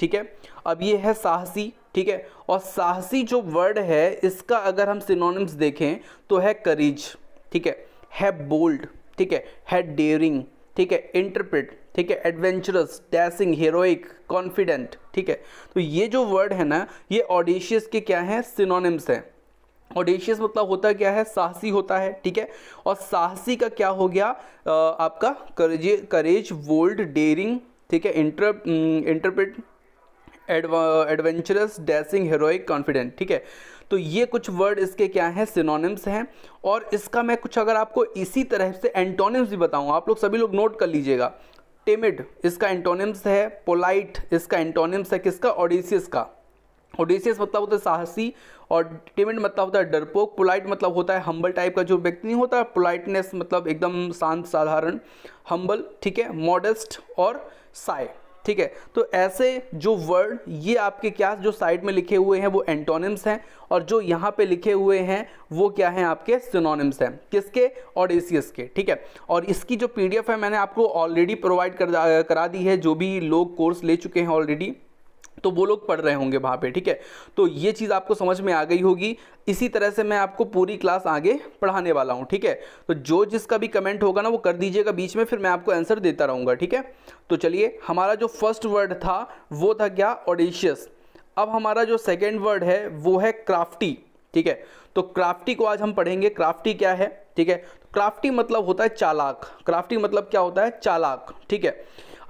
ठीक है अब ये है साहसी ठीक है और साहसी जो वर्ड है इसका अगर हम सिनोनिम्स देखें तो है करीज ठीक है है बोल्ड ठीक है है डेयरिंग ठीक है इंटरप्रेट ठीक है एडवेंचरस डैसिंग हीरोइक कॉन्फिडेंट ठीक है तो ये जो वर्ड है ना ये ऑडिशियस के क्या हैं सिनोनिम्स हैं ऑडिशियस मतलब होता क्या है साहसी होता है ठीक है और साहसी का क्या हो गया आ, आपका करेज करेज वोल्ड डेयरिंग ठीक है inter interpret mm, adventurous dashing heroic confident ठीक है तो ये कुछ वर्ड इसके क्या हैं सिनोनिम्स हैं और इसका मैं कुछ अगर आपको इसी तरह से एंटोनिम्स भी बताऊँ आप लोग सभी लोग नोट कर लीजिएगा टेमिड इसका एंटोनिम्स है पोलाइट इसका एंटोनिम्स है किसका ऑडिसियस का ओडिसियस मतलब होता है साहसी और टिमिड मतलब होता है डरपोक पोलाइट मतलब होता है हम्बल टाइप का जो व्यक्ति नहीं होता पोलाइटनेस मतलब एकदम शांत साधारण हम्बल ठीक है मॉडेस्ट और साय ठीक है तो ऐसे जो वर्ड ये आपके क्या जो साइड में लिखे हुए हैं वो एंटोनिम्स हैं और जो यहाँ पे लिखे हुए हैं वो क्या हैं आपके सिनोनिम्स हैं किसके और एसियस के ठीक है और इसकी जो पीडीएफ है मैंने आपको ऑलरेडी प्रोवाइड करा दी है जो भी लोग कोर्स ले चुके हैं ऑलरेडी तो वो लोग पढ़ रहे होंगे वहाँ पे ठीक है तो ये चीज़ आपको समझ में आ गई होगी इसी तरह से मैं आपको पूरी क्लास आगे पढ़ाने वाला हूँ ठीक है तो जो जिसका भी कमेंट होगा ना वो कर दीजिएगा बीच में फिर मैं आपको आंसर देता रहूँगा ठीक है तो चलिए हमारा जो फर्स्ट वर्ड था वो था क्या ऑडिशियस अब हमारा जो सेकेंड वर्ड है वो है क्राफ्टी ठीक है तो क्राफ्टी को आज हम पढ़ेंगे क्राफ्टी क्या है ठीक है क्राफ्टी मतलब होता है चालाक क्राफ्टी मतलब क्या होता है चालाक ठीक है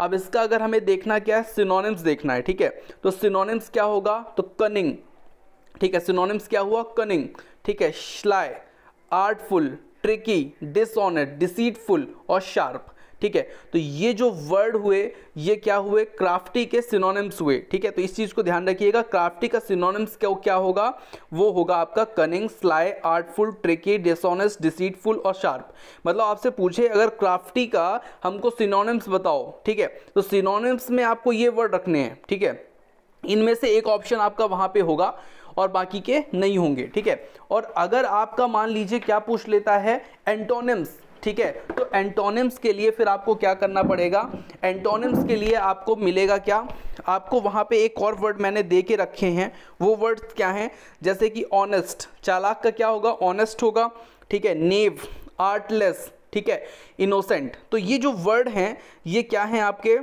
अब इसका अगर हमें देखना क्या है सिनोनिम्स देखना है ठीक है तो सिनोनिम्स क्या होगा तो कनिंग ठीक है सिनोनिम्स क्या हुआ कनिंग ठीक है sly artful tricky dishonest deceitful और शार्प ठीक है तो ये जो वर्ड हुए ये क्या हुए क्राफ्टी के सिनोनिम्स हुए ठीक है तो इस चीज़ को ध्यान रखिएगा क्राफ्टी का सिनोनिम्स क्या क्या होगा वो होगा आपका cunning sly artful tricky dishonest deceitful और शार्प मतलब आपसे पूछे अगर क्राफ्टी का हमको सिनोनिम्स बताओ ठीक है तो सिनोनिम्स में आपको ये वर्ड रखने हैं ठीक है इनमें से एक ऑप्शन आपका वहां पे होगा और बाकी के नहीं होंगे ठीक है और अगर आपका मान लीजिए क्या पूछ लेता है एंटोनिम्स ठीक है तो एंटोनिम्स के लिए फिर आपको क्या करना पड़ेगा एंटोनिम्स के लिए आपको मिलेगा क्या आपको वहाँ पे एक और वर्ड मैंने दे के रखे हैं वो वर्ड क्या हैं जैसे कि ऑनेस्ट चालाक का क्या होगा ऑनेस्ट होगा ठीक है नेव आर्टलेस ठीक है इनोसेंट तो ये जो वर्ड हैं ये क्या हैं आपके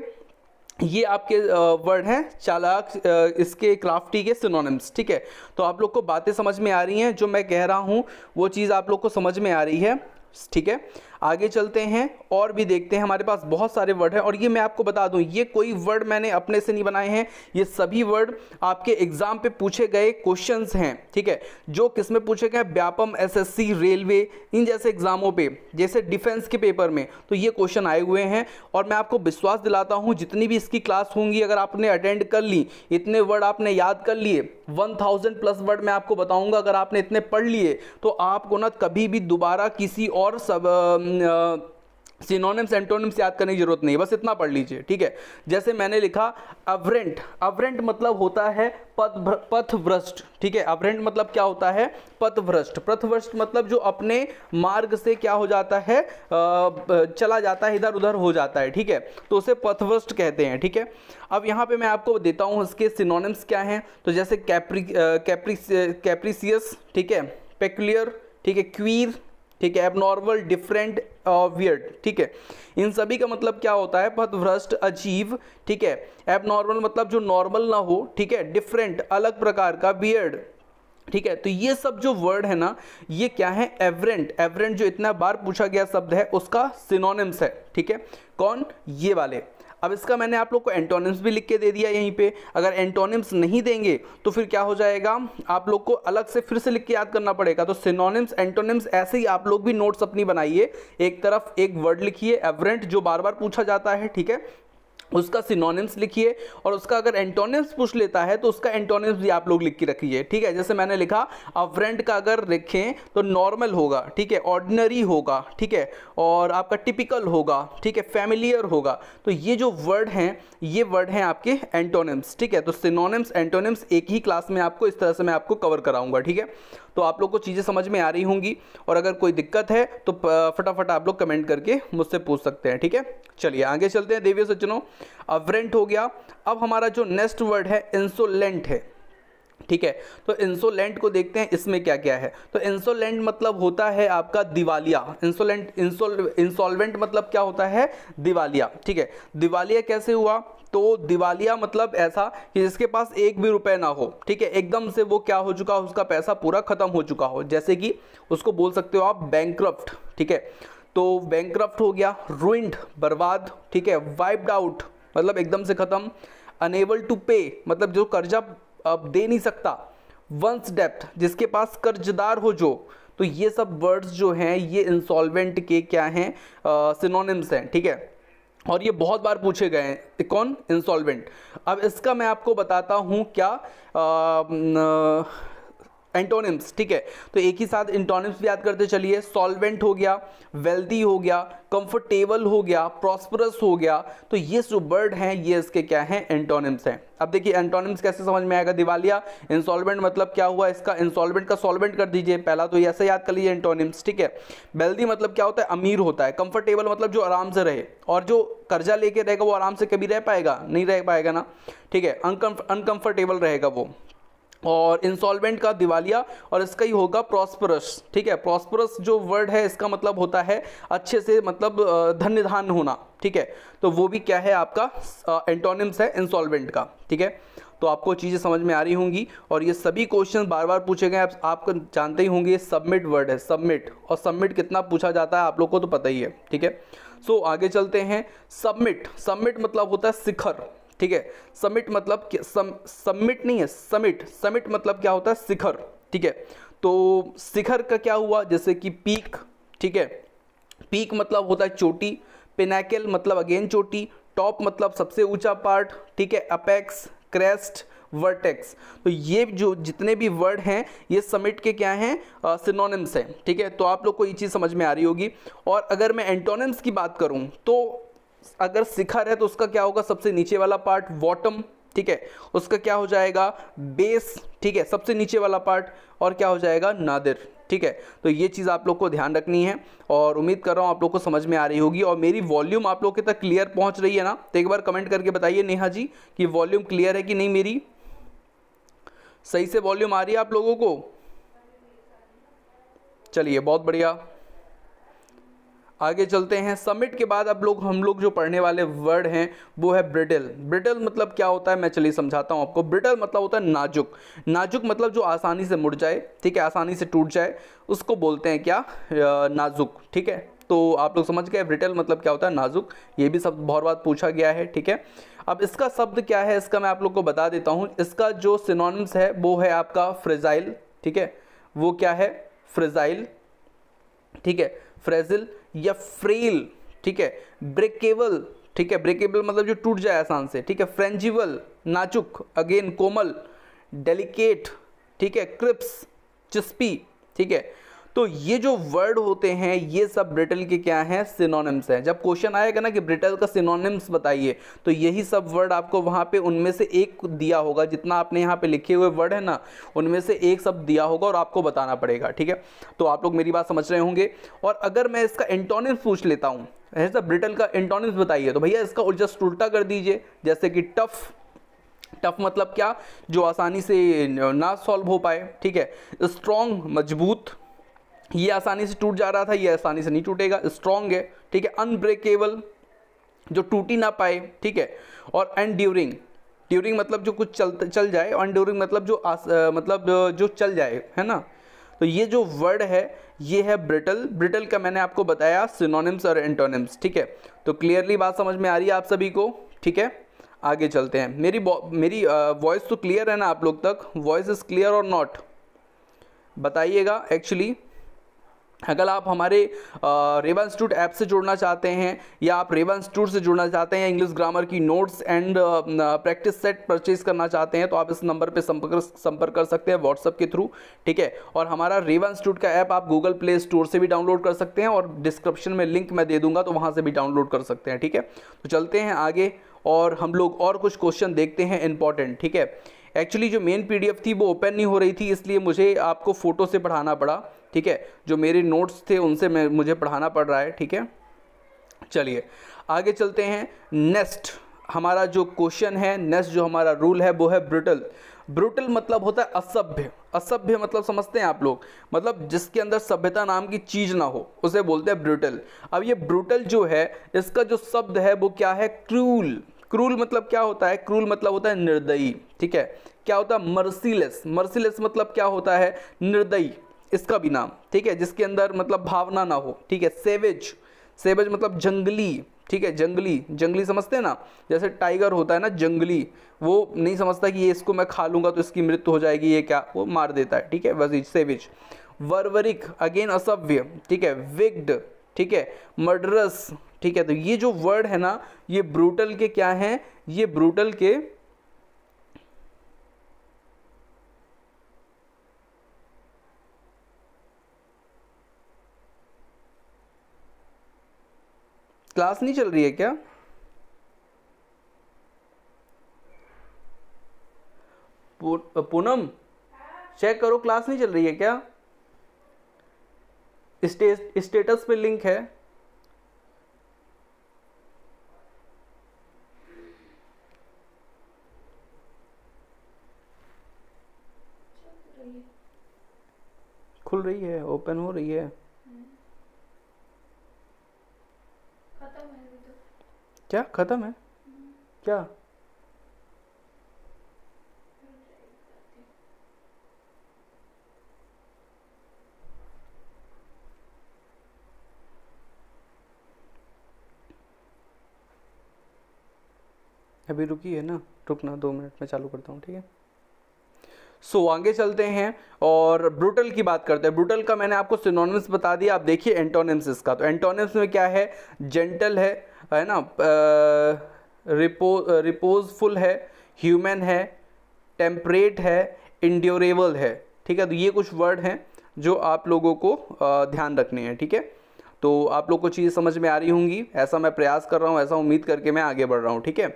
ये आपके वर्ड हैं चालाक इसके क्राफ्टी के सिनोनिम्स ठीक है तो आप लोग को बातें समझ में आ रही हैं जो मैं कह रहा हूँ वो चीज़ आप लोग को समझ में आ रही है ठीक है आगे चलते हैं और भी देखते हैं हमारे पास बहुत सारे वर्ड हैं और ये मैं आपको बता दूं ये कोई वर्ड मैंने अपने से नहीं बनाए हैं ये सभी वर्ड आपके एग्जाम पे पूछे गए क्वेश्चंस हैं ठीक है जो किस में पूछे गए व्यापम एसएससी रेलवे इन जैसे एग्जामों पे जैसे डिफेंस के पेपर में तो ये क्वेश्चन आए हुए हैं और मैं आपको विश्वास दिलाता हूँ जितनी भी इसकी क्लास होंगी अगर आपने अटेंड कर ली इतने वर्ड आपने याद कर लिए वन थाउजेंड प्लस वर्ड मैं आपको बताऊंगा अगर आपने इतने पढ़ लिए तो आपको ना कभी भी दोबारा किसी और सब सिनोनिम्स एंटोनिम्स याद करने की जरूरत नहीं बस इतना पढ़ लीजिए ठीक है जैसे मैंने लिखा अवरेंट अवरेंट मतलब होता है पथ पथ भ्रष्ट ठीक है अवरेंट मतलब क्या होता है पथ भ्रष्ट पथ भ्रष्ट मतलब जो अपने मार्ग से क्या हो जाता है चला जाता है इधर उधर हो जाता है ठीक है तो उसे पथ भ्रष्ट कहते हैं ठीक है अब यहाँ पे मैं आपको देता हूँ उसके सिनोनिम्स क्या हैं तो जैसे कैप्री कैप्री कैप्रिसियस ठीक है पेक्लियर ठीक है क्वीर ठीक है एबनॉर्मल डिफरेंट वियर्ड ठीक है इन सभी का मतलब क्या होता है भ्रष्ट अजीव ठीक है एबनॉर्मल मतलब जो नॉर्मल ना हो ठीक है डिफरेंट अलग प्रकार का वियर्ड ठीक है तो ये सब जो वर्ड है ना ये क्या है एवरेंट एवरेंट जो इतना बार पूछा गया शब्द है उसका सिनोनिम्स है ठीक है कौन ये वाले अब इसका मैंने आप लोग को एंटोनिम्स भी लिख के दे दिया यहीं पे अगर एंटोनिम्स नहीं देंगे तो फिर क्या हो जाएगा आप लोग को अलग से फिर से लिख के याद करना पड़ेगा तो सिनोनिम्स एंटोनिम्स ऐसे ही आप लोग भी नोट्स अपनी बनाइए एक तरफ एक वर्ड लिखिए एवरेंट जो बार बार पूछा जाता है ठीक है उसका सिनोनिम्स लिखिए और उसका अगर एंटोनिम्स पूछ लेता है तो उसका एंटोनिम्स भी आप लोग लिख के रखिए ठीक है जैसे मैंने लिखा अवरेंट का अगर लिखें तो नॉर्मल होगा ठीक है ऑर्डिनरी होगा ठीक है और आपका टिपिकल होगा ठीक है फैमिलियर होगा तो ये जो वर्ड हैं ये वर्ड हैं आपके एंटोनिम्स ठीक है तो सिनोनिम्स एंटोनिम्स एक ही क्लास में आपको इस तरह से मैं आपको कवर कराऊंगा ठीक है तो आप लोग को चीज़ें समझ में आ रही होंगी और अगर कोई दिक्कत है तो फटाफट आप लोग कमेंट करके मुझसे पूछ सकते हैं ठीक है चलिए आगे चलते हैं देवी सज्जनों अवरेंट हो गया अब हमारा जो नेक्स्ट वर्ड है इंसोलेंट है ठीक है तो इंसोलेंट को देखते हैं इसमें क्या क्या है तो इंसोलेंट मतलब होता है आपका दिवालिया इंसोलेंट इंसोल इंसॉल्वेंट मतलब क्या होता है दिवालिया ठीक है दिवालिया कैसे हुआ तो दिवालिया मतलब ऐसा कि जिसके पास एक भी रुपए ना हो ठीक है एकदम से वो क्या हो चुका हो उसका पैसा पूरा खत्म हो चुका हो जैसे कि उसको बोल सकते हो आप बैंक ठीक है तो बैंक हो गया रुइंड बर्बाद ठीक है वाइप्ड आउट मतलब एकदम से ख़त्म अनेबल टू पे मतलब जो कर्जा अब दे नहीं सकता वंस डेप्थ जिसके पास कर्जदार हो जो तो ये सब वर्ड्स जो हैं ये इंसॉल्वेंट के क्या हैं सिनोनिम्स हैं ठीक है और ये बहुत बार पूछे गए हैं कौन इंसॉल्वेंट अब इसका मैं आपको बताता हूँ क्या आ, न, एंटोनिम्स ठीक है तो एक ही साथ एंटोनिम्स भी याद करते चलिए सॉल्वेंट हो गया वेल्दी हो गया कंफर्टेबल हो गया प्रॉस्परस हो गया तो ये जो वर्ड हैं ये इसके क्या हैं एंटोनिम्स हैं अब देखिए एंटोनिम्स कैसे समझ में आएगा दिवालिया इंसॉल्वेंट मतलब क्या हुआ इसका इंसॉल्वेंट का सॉल्वेंट कर दीजिए पहला तो ऐसे याद कर लीजिए एंटोनिम्स ठीक है वेल्दी मतलब क्या होता है अमीर होता है कंफर्टेबल मतलब जो आराम से रहे और जो कर्जा लेके रहेगा वो आराम से कभी रह पाएगा नहीं रह पाएगा ना ठीक है अनकंफर्टेबल रहेगा वो और इंसॉल्वेंट का दिवालिया और इसका ही होगा प्रॉस्परस ठीक है प्रॉस्परस जो वर्ड है इसका मतलब होता है अच्छे से मतलब धन निधान होना ठीक है तो वो भी क्या है आपका एंटोनिम्स है इंसॉल्वेंट का ठीक है तो आपको चीज़ें समझ में आ रही होंगी और ये सभी क्वेश्चन बार बार पूछे गए आप, आप जानते ही होंगे सबमिट वर्ड है सबमिट और सबमिट कितना पूछा जाता है आप लोग को तो पता ही है ठीक है सो आगे चलते हैं सबमिट सबमिट मतलब होता है शिखर ठीक है समिट मतलब सबमिट नहीं है समिट समिट मतलब क्या होता है शिखर ठीक है तो शिखर का क्या हुआ जैसे कि पीक ठीक है पीक मतलब होता है चोटी पिनाकेल मतलब अगेन चोटी टॉप मतलब सबसे ऊंचा पार्ट ठीक है अपेक्स क्रेस्ट वर्टेक्स तो ये जो जितने भी वर्ड हैं ये समिट के क्या हैं सिनोनिम्स हैं ठीक है तो आप लोग को ये चीज़ समझ में आ रही होगी और अगर मैं एंटोनिम्स की बात करूँ तो अगर शिखर है तो उसका क्या होगा सबसे नीचे वाला पार्ट बॉटम ठीक है उसका क्या हो जाएगा बेस ठीक है सबसे नीचे वाला पार्ट और क्या हो जाएगा नादिर ठीक है तो ये चीज़ आप लोग को ध्यान रखनी है और उम्मीद कर रहा हूँ आप लोग को समझ में आ रही होगी और मेरी वॉल्यूम आप लोग के तक क्लियर पहुँच रही है ना तो एक बार कमेंट करके बताइए नेहा जी कि वॉल्यूम क्लियर है कि नहीं मेरी सही से वॉल्यूम आ रही है आप लोगों को चलिए बहुत बढ़िया आगे चलते हैं समिट के बाद अब लोग हम लोग जो पढ़ने वाले वर्ड हैं वो है ब्रिटल ब्रिटल मतलब क्या होता है मैं चलिए समझाता हूँ आपको ब्रिटल मतलब होता है नाजुक नाजुक मतलब जो आसानी से मुड़ जाए ठीक है आसानी से टूट जाए उसको बोलते हैं क्या नाजुक ठीक है तो आप लोग समझ गए ब्रिटल मतलब क्या होता है नाजुक ये भी शब्द बहुत बार पूछा गया है ठीक है अब इसका शब्द क्या है इसका मैं आप लोग को बता देता हूँ इसका जो सिनोनिम्स है वो है आपका फ्रेजाइल ठीक है वो क्या है फ्रेजाइल ठीक है फ्रेजिल या फ्रेल ठीक है ब्रेकेबल ठीक है ब्रेकेबल मतलब जो टूट जाए आसान से ठीक है फ्रेंजिबल नाचुक अगेन कोमल डेलिकेट ठीक है क्रिप्स चिस्पी ठीक है तो ये जो वर्ड होते हैं ये सब ब्रिटल के क्या हैं सिनोनिम्स हैं जब क्वेश्चन आएगा ना कि ब्रिटल का सिनोनिम्स बताइए तो यही सब वर्ड आपको वहाँ पे उनमें से एक दिया होगा जितना आपने यहाँ पे लिखे हुए वर्ड है ना उनमें से एक सब दिया होगा और आपको बताना पड़ेगा ठीक है तो आप लोग मेरी बात समझ रहे होंगे और अगर मैं इसका इंटोनिम्स पूछ लेता हूँ ऐसा ब्रिटल तो का इंटोनिम्स बताइए तो भैया इसका जस्ट उल्टा कर दीजिए जैसे कि टफ़ टफ मतलब क्या जो आसानी से ना सॉल्व हो पाए ठीक है स्ट्रॉन्ग मजबूत ये आसानी से टूट जा रहा था ये आसानी से नहीं टूटेगा स्ट्रॉन्ग है ठीक है अनब्रेकेबल जो टूटी ना पाए ठीक है और एंड ड्यूरिंग ड्यूरिंग मतलब जो कुछ चल चल जाए और ड्यूरिंग मतलब जो आस, आ, मतलब जो चल जाए है ना तो ये जो वर्ड है ये है ब्रिटल ब्रिटल का मैंने आपको बताया सिनोनिम्स और एंटोनिम्स ठीक है तो क्लियरली बात समझ में आ रही है आप सभी को ठीक है आगे चलते हैं मेरी मेरी वॉइस तो क्लियर है ना आप लोग तक वॉइस इज़ क्लियर और नॉट बताइएगा एक्चुअली अगर आप हमारे रेवन स्टूड ऐप से जुड़ना चाहते हैं या आप रेवन स्टूड से जुड़ना चाहते हैं इंग्लिश ग्रामर की notes and practice set purchase करना चाहते हैं तो आप इस नंबर पर संपर्क संपर्क कर सकते हैं व्हाट्सअप के थ्रू ठीक है और हमारा रेवन स्टूड का ऐप आप गूगल प्ले स्टोर से भी डाउनलोड कर सकते हैं और डिस्क्रिप्शन में लिंक मैं दे दूंगा तो वहाँ से भी डाउनलोड कर सकते हैं ठीक है तो चलते हैं आगे और हम लोग और कुछ क्वेश्चन देखते हैं इंपॉर्टेंट ठीक है एक्चुअली जो मेन पीडीएफ थी वो ओपन नहीं हो रही थी इसलिए मुझे आपको फ़ोटो से पढ़ाना पड़ा ठीक है जो मेरे नोट्स थे उनसे मैं मुझे पढ़ाना पड़ रहा है ठीक है चलिए आगे चलते हैं नेक्स्ट हमारा जो क्वेश्चन है नेक्स्ट जो हमारा रूल है वो है ब्रिटल ब्रुटल मतलब होता है असभ्य असभ्य मतलब समझते हैं आप लोग मतलब जिसके अंदर सभ्यता नाम की चीज़ ना हो उसे बोलते हैं ब्रुटल अब ये ब्रुटल जो है इसका जो शब्द है वो क्या है क्रूल क्रूल मतलब क्या होता है क्रूल मतलब होता है निर्दयी ठीक है क्या होता है मर्सीलेस मर्सीलेस मतलब क्या होता है निर्दयी इसका भी नाम ठीक है जिसके अंदर मतलब भावना ना हो ठीक है सेवेज सेवेज मतलब जंगली ठीक है जंगली जंगली समझते हैं ना जैसे टाइगर होता है ना जंगली वो नहीं समझता कि ये इसको मैं खा लूंगा तो इसकी मृत्यु हो जाएगी ये क्या वो मार देता है ठीक है वजीज सेविज वर्वरिक अगेन असभ्य ठीक है विग्ड ठीक है मर्डरस ठीक है तो ये जो वर्ड है ना ये ब्रूटल के क्या हैं ये ब्रूटल के क्लास नहीं चल रही है क्या पूनम चेक करो क्लास नहीं चल रही है क्या स्टेटस पे लिंक है खुल रही है ओपन हो रही है क्या खत्म है क्या अभी रुकी है ना रुकना दो मिनट में चालू करता हूँ ठीक है सो so, आगे चलते हैं और ब्रूटल की बात करते हैं ब्रूटल का मैंने आपको सिनोनिम्स बता दिया आप देखिए एंटोनिम्स इसका तो एंटोनिम्स में क्या है जेंटल है है ना रिपो रिपोजफुल है ह्यूमन है टेम्परेट है इंड्योरेबल है ठीक है तो ये कुछ वर्ड हैं जो आप लोगों को ध्यान रखने हैं ठीक है थीके? तो आप लोग को चीज़ समझ में आ रही होंगी ऐसा मैं प्रयास कर रहा हूँ ऐसा उम्मीद करके मैं आगे बढ़ रहा हूँ ठीक है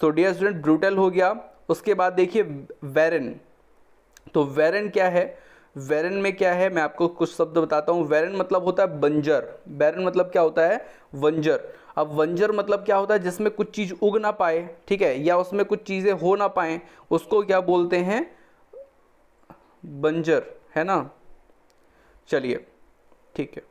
सो डियर स्टूडेंट ब्रूटल हो गया उसके बाद देखिए वेरन तो वेरन क्या है वेरन में क्या है मैं आपको कुछ शब्द बताता हूँ वेरन मतलब होता है बंजर वेरन मतलब क्या होता है वंजर अब वंजर मतलब क्या होता है जिसमें कुछ चीज़ उग ना पाए ठीक है या उसमें कुछ चीज़ें हो ना पाए उसको क्या बोलते हैं बंजर है ना चलिए ठीक है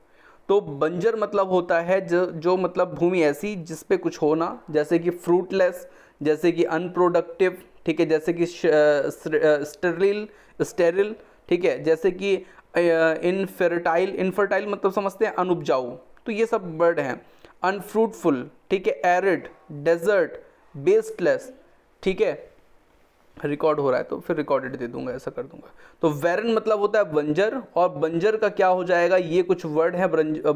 तो बंजर मतलब होता है जो जो मतलब भूमि ऐसी जिस पे कुछ होना जैसे कि फ्रूटलेस जैसे कि अनप्रोडक्टिव ठीक है जैसे कि स्टेरिल स्टेरिल ठीक है जैसे कि इनफर्टाइल इनफर्टाइल मतलब समझते हैं अनुपजाऊ तो ये सब वर्ड हैं अनफ्रूटफुल ठीक है एरिड डेजर्ट बेस्टलेस ठीक है रिकॉर्ड हो रहा है तो फिर रिकॉर्डेड दे दूंगा ऐसा कर दूंगा तो वेरन मतलब होता है बंजर और बंजर का क्या हो जाएगा ये कुछ वर्ड है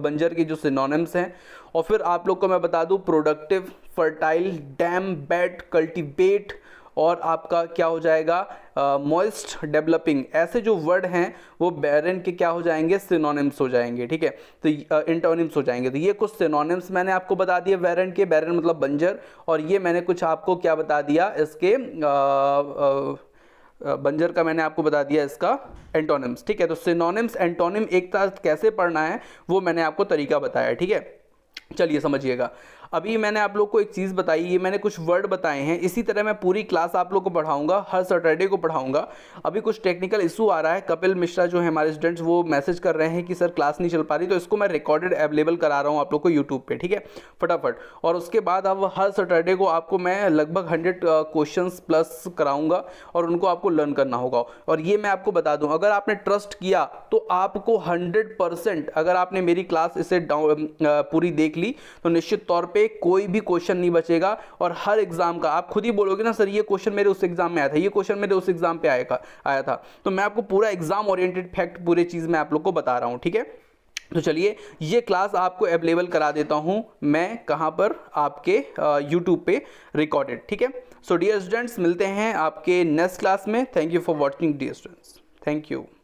बंजर के जो सिनोनिम्स हैं और फिर आप लोग को मैं बता दूं प्रोडक्टिव फर्टाइल डैम बेट कल्टिवेट और आपका क्या हो जाएगा मॉइस्ट डेवलपिंग ऐसे जो वर्ड हैं वो बैरन के क्या हो जाएंगे सिनोनिम्स हो जाएंगे ठीक है तो इंटोनिम्स हो जाएंगे तो ये कुछ सिनोनिम्स मैंने आपको बता दिया बैरन के बैरन मतलब बंजर और ये मैंने कुछ आपको क्या बता दिया इसके uh, uh, बंजर का मैंने आपको बता दिया इसका एंटोनिम्स ठीक है तो सिनोनिम्स एंटोनिम एक तरह कैसे पढ़ना है वो मैंने आपको तरीका बताया ठीक है चलिए समझिएगा अभी मैंने आप लोग को एक चीज़ बताई ये मैंने कुछ वर्ड बताए हैं इसी तरह मैं पूरी क्लास आप लोग को पढ़ाऊंगा हर सैटरडे को पढ़ाऊंगा अभी कुछ टेक्निकल इशू आ रहा है कपिल मिश्रा जो है हमारे स्टूडेंट्स वो मैसेज कर रहे हैं कि सर क्लास नहीं चल पा रही तो इसको मैं रिकॉर्डेड अवेलेबल करा रहा हूँ आप लोग को यूट्यूब पर ठीक है फटाफट और उसके बाद अब हर सैटरडे को आपको मैं लगभग हंड्रेड क्वेश्चन प्लस कराऊंगा और उनको आपको लर्न करना होगा और ये मैं आपको बता दूँ अगर आपने ट्रस्ट किया तो आपको हंड्रेड अगर आपने मेरी क्लास इसे पूरी देख देख ली तो निश्चित तौर पे कोई भी क्वेश्चन नहीं बचेगा और हर एग्जाम का आप खुद ही बोलोगे ना सर ये क्वेश्चन मेरे उस एग्जाम में आया था ये क्वेश्चन मेरे उस एग्जाम पे आया आया था तो मैं आपको पूरा एग्जाम ओरिएंटेड फैक्ट पूरे चीज़ में आप लोग को बता रहा हूँ ठीक है तो चलिए ये क्लास आपको अवेलेबल करा देता हूँ मैं कहाँ पर आपके यूट्यूब पे रिकॉर्डेड ठीक है सो डियर स्टूडेंट्स मिलते हैं आपके नेक्स्ट क्लास में thank you for watching dear students thank you